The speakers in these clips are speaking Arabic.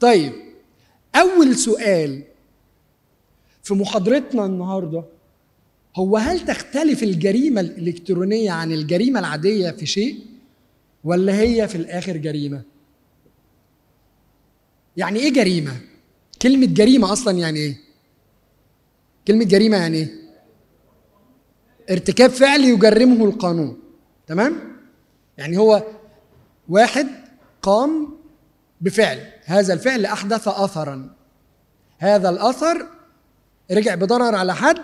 طيب اول سؤال في محاضرتنا النهارده هو هل تختلف الجريمه الالكترونيه عن الجريمه العاديه في شيء ولا هي في الاخر جريمه يعني ايه جريمه كلمه جريمه اصلا يعني ايه كلمه جريمه يعني ايه ارتكاب فعل يجرمه القانون تمام يعني هو واحد قام بفعل هذا الفعل احدث اثرا هذا الاثر رجع بضرر على حد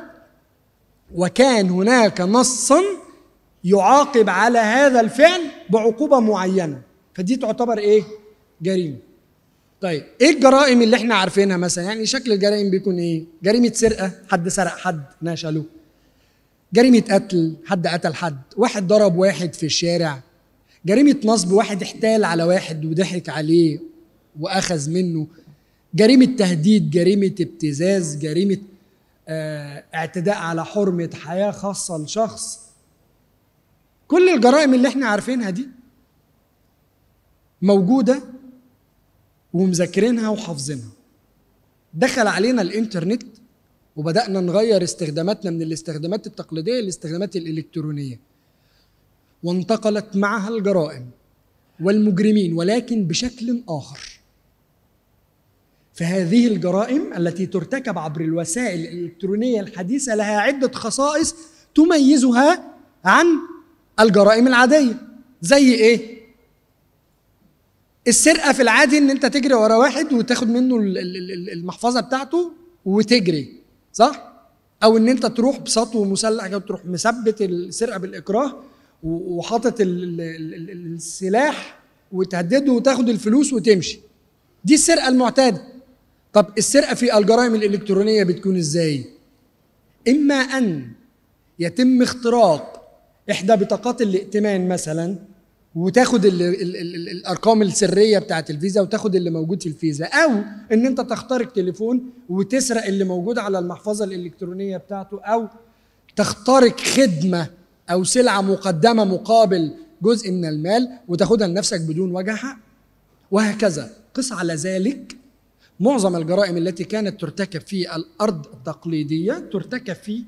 وكان هناك نصا يعاقب على هذا الفعل بعقوبه معينه فدي تعتبر ايه جريمه طيب ايه الجرائم اللي احنا عارفينها مثلا يعني شكل الجرائم بيكون ايه جريمه سرقه حد سرق حد نشله جريمه قتل حد قتل حد واحد ضرب واحد في الشارع جريمه نصب واحد احتال على واحد وضحك عليه واخذ منه جريمه تهديد جريمه ابتزاز جريمه آه، اعتداء على حرمه حياه خاصه لشخص كل الجرائم اللي احنا عارفينها دي موجوده ومذاكرينها وحافظينها دخل علينا الانترنت وبدانا نغير استخداماتنا من الاستخدامات التقليديه للاستخدامات الالكترونيه وانتقلت معها الجرائم والمجرمين ولكن بشكل آخر فهذه الجرائم التي ترتكب عبر الوسائل الإلكترونية الحديثة لها عدة خصائص تميزها عن الجرائم العادية زي إيه؟ السرقة في العادي إن أنت تجري ورا واحد وتاخد منه المحفظة بتاعته وتجري صح؟ أو إن أنت تروح بسطو مسلح وتروح مثبت السرقة بالإكراه وحاطط السلاح وتهدده وتاخد الفلوس وتمشي دي السرقه المعتاده طب السرقه في الجرائم الالكترونيه بتكون ازاي اما ان يتم اختراق احدى بطاقات الائتمان مثلا وتاخد الـ الـ الـ الارقام السريه بتاعه الفيزا وتاخد اللي موجود في الفيزا او ان انت تخترق تليفون وتسرق اللي موجود على المحفظه الالكترونيه بتاعته او تخترق خدمه او سلعه مقدمه مقابل جزء من المال وتاخدها لنفسك بدون وجه حق وهكذا قس على ذلك معظم الجرائم التي كانت ترتكب في الارض التقليديه ترتكب في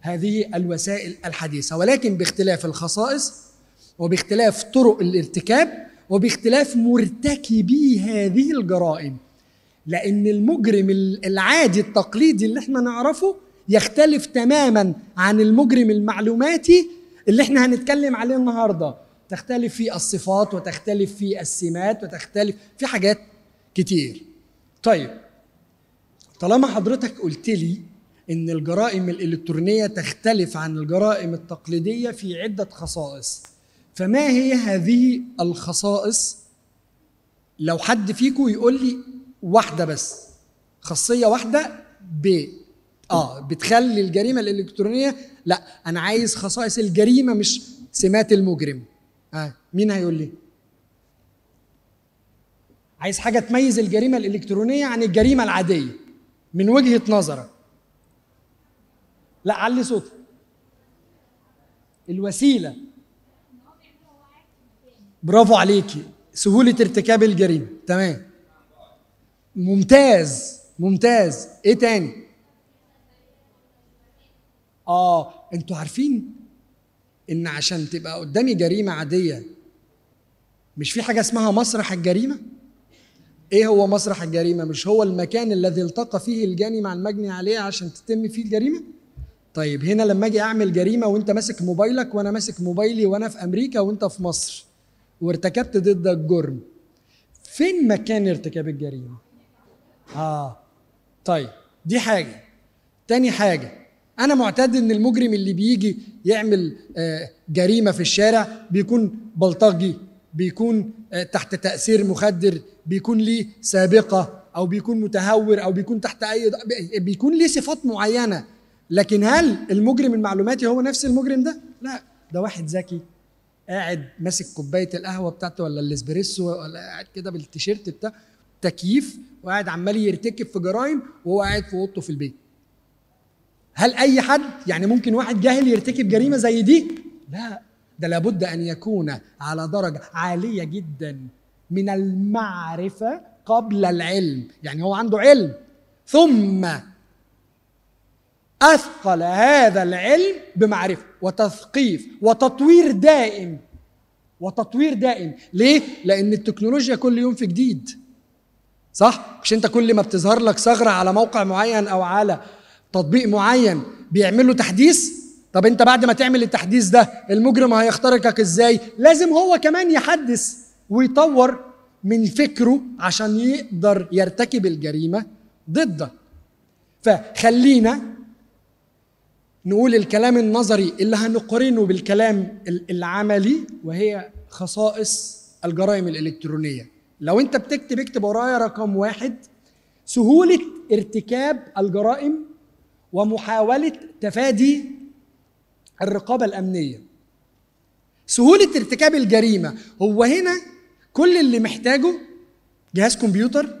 هذه الوسائل الحديثه ولكن باختلاف الخصائص وباختلاف طرق الارتكاب وباختلاف مرتكبي هذه الجرائم لان المجرم العادي التقليدي اللي احنا نعرفه يختلف تماما عن المجرم المعلوماتي اللي احنا هنتكلم عليه النهارده تختلف في الصفات وتختلف في السمات وتختلف في حاجات كتير طيب طالما حضرتك قلت لي ان الجرائم الالكترونيه تختلف عن الجرائم التقليديه في عده خصائص فما هي هذه الخصائص لو حد فيكم يقول لي واحده بس خاصيه واحده ب اه بتخلي الجريمه الالكترونيه لا انا عايز خصائص الجريمه مش سمات المجرم آه. مين هيقول لي عايز حاجه تميز الجريمه الالكترونيه عن الجريمه العاديه من وجهه نظرك لا علي صوتك الوسيله برافو عليكي سهوله ارتكاب الجريمه تمام ممتاز ممتاز ايه تاني اه انتوا عارفين ان عشان تبقى قدامي جريمه عاديه مش في حاجه اسمها مسرح الجريمه ايه هو مسرح الجريمه مش هو المكان الذي التقى فيه الجاني مع المجني عليه عشان تتم فيه الجريمه طيب هنا لما اجي اعمل جريمه وانت ماسك موبايلك وانا ماسك موبايلي وانا في امريكا وانت في مصر وارتكبت ضدك جرم فين مكان ارتكاب الجريمه اه طيب دي حاجه تاني حاجه انا معتاد ان المجرم اللي بيجي يعمل آه، جريمه في الشارع بيكون بلطجي بيكون آه، تحت تاثير مخدر بيكون ليه سابقه او بيكون متهور او بيكون تحت اي بيكون ليه صفات معينه لكن هل المجرم المعلوماتي هو نفس المجرم ده لا ده واحد ذكي قاعد ماسك كوبايه القهوه بتاعته ولا الاسبريسو ولا قاعد كده بالتيشيرت بتاعه تكييف وقاعد عمال يرتكب في جرائم وهو قاعد في اوضته في البيت هل اي حد يعني ممكن واحد جاهل يرتكب جريمه زي دي لا ده لابد ان يكون على درجه عاليه جدا من المعرفه قبل العلم يعني هو عنده علم ثم اثقل هذا العلم بمعرفه وتثقيف وتطوير دائم وتطوير دائم ليه لان التكنولوجيا كل يوم في جديد صح مش انت كل ما بتظهر لك ثغره على موقع معين او على تطبيق معين بيعمل له تحديث طب انت بعد ما تعمل التحديث ده المجرم هيخترقك ازاي لازم هو كمان يحدث ويطور من فكره عشان يقدر يرتكب الجريمه ضده فخلينا نقول الكلام النظري اللي هنقرنه بالكلام العملي وهي خصائص الجرائم الالكترونيه لو انت بتكتب اكتب ورايا رقم واحد سهوله ارتكاب الجرائم ومحاولة تفادي الرقابة الأمنية سهولة ارتكاب الجريمة هو هنا كل اللي محتاجه جهاز كمبيوتر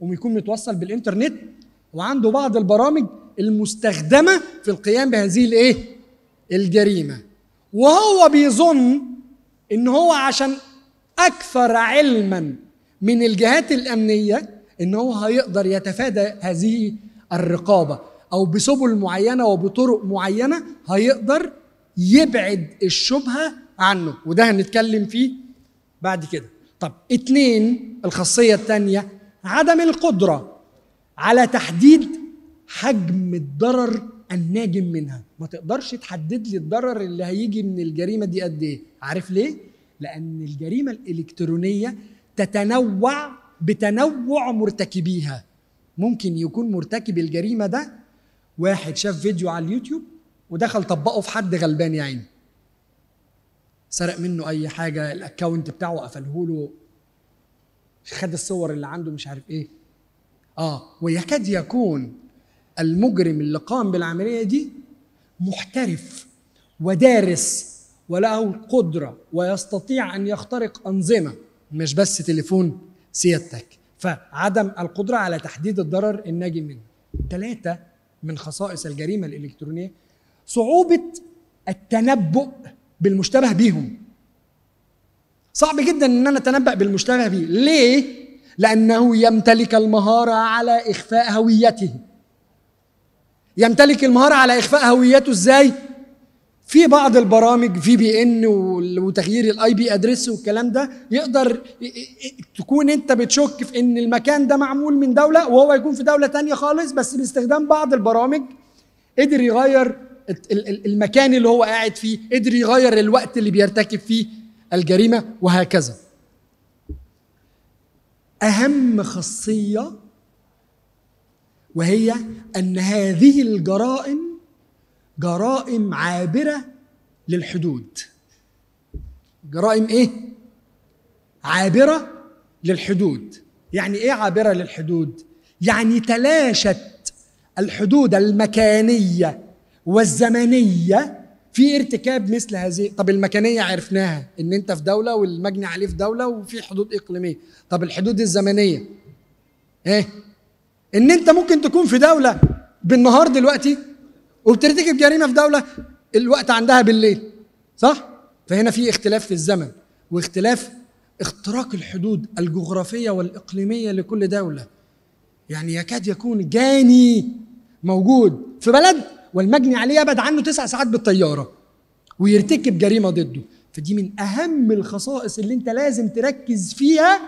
ويكون متوصل بالإنترنت وعنده بعض البرامج المستخدمة في القيام بهذه الإيه؟ الجريمة وهو بيظن إن هو عشان أكثر علما من الجهات الأمنية إن هو هيقدر يتفادى هذه الرقابه او بسبل معينه وبطرق معينه هيقدر يبعد الشبهه عنه وده هنتكلم فيه بعد كده طب اتنين الخاصيه الثانيه عدم القدره على تحديد حجم الضرر الناجم منها ما تقدرش تحدد لي الضرر اللي هيجي من الجريمه دي قد ايه عارف ليه لان الجريمه الالكترونيه تتنوع بتنوع مرتكبيها ممكن يكون مرتكب الجريمه ده واحد شاف فيديو على اليوتيوب ودخل طبقه في حد غلبان يا عيني سرق منه اي حاجه الاكونت بتاعه قفله له خد الصور اللي عنده مش عارف ايه اه ويكاد يكون المجرم اللي قام بالعمليه دي محترف ودارس وله القدره ويستطيع ان يخترق انظمه مش بس تليفون سيادتك فعدم القدرة على تحديد الضرر الناجي منه ثلاثة من خصائص الجريمة الإلكترونية صعوبة التنبؤ بالمشتبه بهم صعب جدا ان انا اتنبأ بالمشتبه به ليه لانه يمتلك المهارة على اخفاء هويته يمتلك المهارة على اخفاء هويته ازاي في بعض البرامج في بي ان وتغيير الاي بي ادرس والكلام ده يقدر تكون انت بتشك في ان المكان ده معمول من دوله وهو يكون في دوله تانية خالص بس باستخدام بعض البرامج قدر يغير المكان اللي هو قاعد فيه قدر يغير الوقت اللي بيرتكب فيه الجريمه وهكذا اهم خاصيه وهي ان هذه الجرائم جرائم عابرة للحدود جرائم إيه؟ عابرة للحدود يعني إيه عابرة للحدود؟ يعني تلاشت الحدود المكانية والزمنية في ارتكاب مثل هذه طب المكانية عرفناها ان انت في دولة والمجني عليه في دولة وفي حدود اقليمية طب الحدود الزمنية ايه ان انت ممكن تكون في دولة بالنهار دلوقتي وبترتكب جريمه في دوله الوقت عندها بالليل صح فهنا في اختلاف في الزمن واختلاف اختراق الحدود الجغرافيه والاقليميه لكل دوله يعني يكاد يكون جاني موجود في بلد والمجني عليه يبعد عنه تسع ساعات بالطياره ويرتكب جريمه ضده فدي من اهم الخصائص اللي انت لازم تركز فيها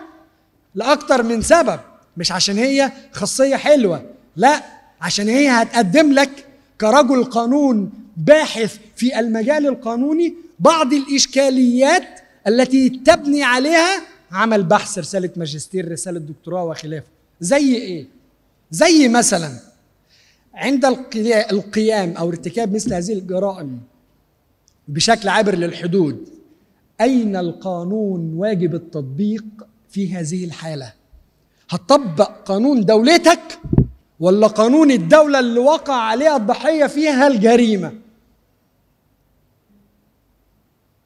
لاكثر من سبب مش عشان هي خاصيه حلوه لا عشان هي هتقدم لك كرجل قانون باحث في المجال القانوني بعض الإشكاليات التي تبني عليها عمل بحث رسالة ماجستير رسالة دكتوراه وخلافه زي إيه؟ زي مثلا عند القيام أو ارتكاب مثل هذه الجرائم بشكل عابر للحدود أين القانون واجب التطبيق في هذه الحالة؟ هتطبق قانون دولتك ولا قانون الدولة اللي وقع عليها الضحية فيها الجريمة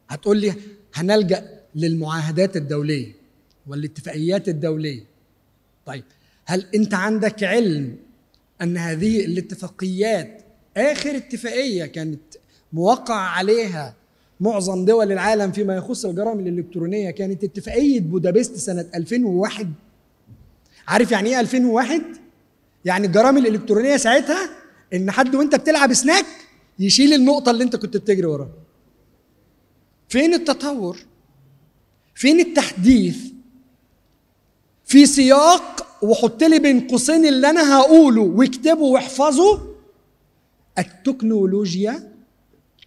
هتقول لي هنلجأ للمعاهدات الدولية والاتفاقيات الدولية طيب هل أنت عندك علم أن هذه الاتفاقيات آخر اتفاقية كانت موقع عليها معظم دول العالم فيما يخص الجرائم الإلكترونية كانت اتفاقية بودابست سنة 2001 عارف يعني إيه 2001؟ يعني الجرائم الالكترونيه ساعتها ان حد وانت بتلعب سناك يشيل النقطه اللي انت كنت بتجري وراها فين التطور فين التحديث في سياق وحط لي بين قوسين اللي انا هقوله واكتبه واحفظه التكنولوجيا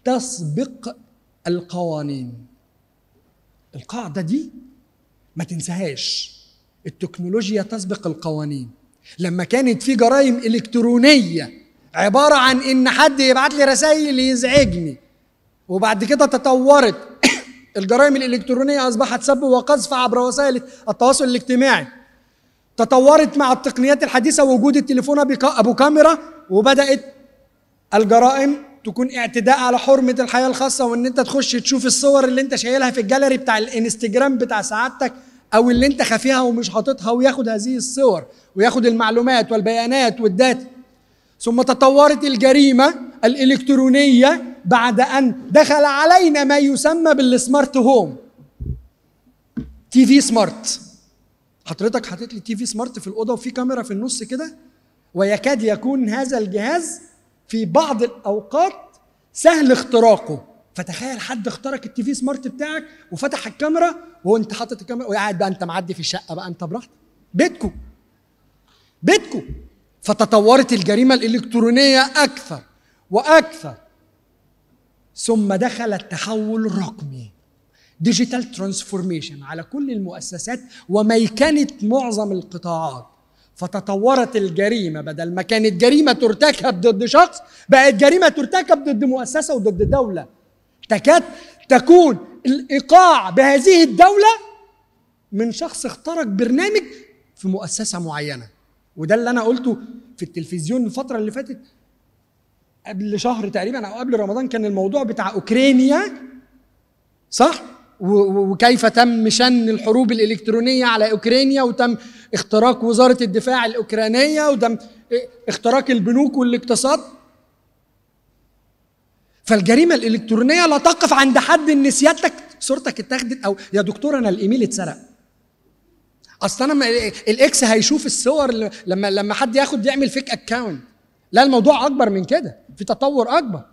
تسبق القوانين القاعده دي ما تنساهاش التكنولوجيا تسبق القوانين لما كانت في جرائم الكترونيه عباره عن ان حد يبعت لي رسائل يزعجني وبعد كده تطورت الجرائم الالكترونيه اصبحت سب وقذف عبر وسائل التواصل الاجتماعي تطورت مع التقنيات الحديثه وجود التليفون ابو كاميرا وبدات الجرائم تكون اعتداء على حرمه الحياه الخاصه وان انت تخش تشوف الصور اللي انت شايلها في الجاليري بتاع الانستجرام بتاع سعادتك او اللي انت خافيها ومش حاططها وياخد هذه الصور وياخد المعلومات والبيانات والداتا ثم تطورت الجريمه الالكترونيه بعد ان دخل علينا ما يسمى بالسمارت هوم تي في سمارت حضرتك حاطط لي تي في سمارت في الاوضه وفي كاميرا في النص كده ويكاد يكون هذا الجهاز في بعض الاوقات سهل اختراقه فتخيل حد اخترق التي في سمارت بتاعك وفتح الكاميرا وانت حاطط الكاميرا وقاعد بقى انت معدي في الشقه بقى انت براحتك بيتكو بيتكو فتطورت الجريمه الالكترونيه اكثر واكثر ثم دخل التحول الرقمي ديجيتال ترانسفورميشن على كل المؤسسات وميكنه معظم القطاعات فتطورت الجريمه بدل ما كانت جريمه ترتكب ضد شخص بقت جريمه ترتكب ضد مؤسسه وضد دوله تكاد تكون الايقاع بهذه الدوله من شخص اخترق برنامج في مؤسسه معينه وده اللي انا قلته في التلفزيون الفتره اللي فاتت قبل شهر تقريبا او قبل رمضان كان الموضوع بتاع اوكرانيا صح وكيف تم شن الحروب الالكترونيه على اوكرانيا وتم اختراق وزاره الدفاع الاوكرانيه وتم اختراق البنوك والاقتصاد فالجريمه الالكترونيه لا تقف عند حد ان سيادتك صورتك اتاخدت او يا دكتور انا الايميل اتسرق اصل انا الاكس هيشوف الصور لما لما حد ياخد يعمل فيك اكاونت لا الموضوع اكبر من كده في تطور اكبر